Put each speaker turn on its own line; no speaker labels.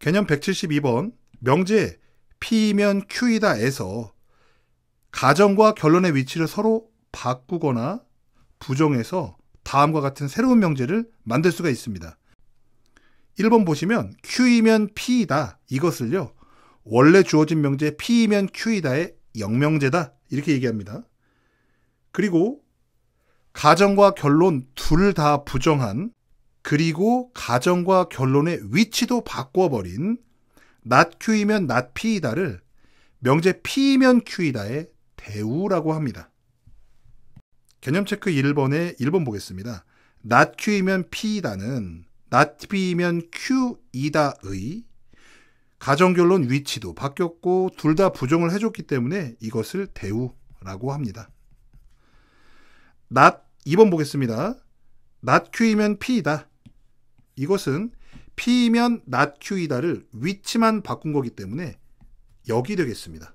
개념 172번 명제 P이면 Q이다에서 가정과 결론의 위치를 서로 바꾸거나 부정해서 다음과 같은 새로운 명제를 만들 수가 있습니다. 1번 보시면 Q이면 P이다 이것을요. 원래 주어진 명제 P이면 Q이다의 영명제다 이렇게 얘기합니다. 그리고 가정과 결론 둘 다 부정한 그리고 가정과 결론의 위치도 바꿔버린 낫큐이면 낫피이다를 명제 피이면큐이다의 대우라고 합니다. 개념체크 1번에 1번 보겠습니다. 낫큐이면피이다는 낫P이면 큐이다의 가정결론 위치도 바뀌었고 둘 다 부정을 해줬기 때문에 이것을 대우라고 합니다. 낫 2번 보겠습니다. 낫큐이면피이다 이것은 P면 not Q이다를 위치만 바꾼 거기 때문에 여기 되겠습니다.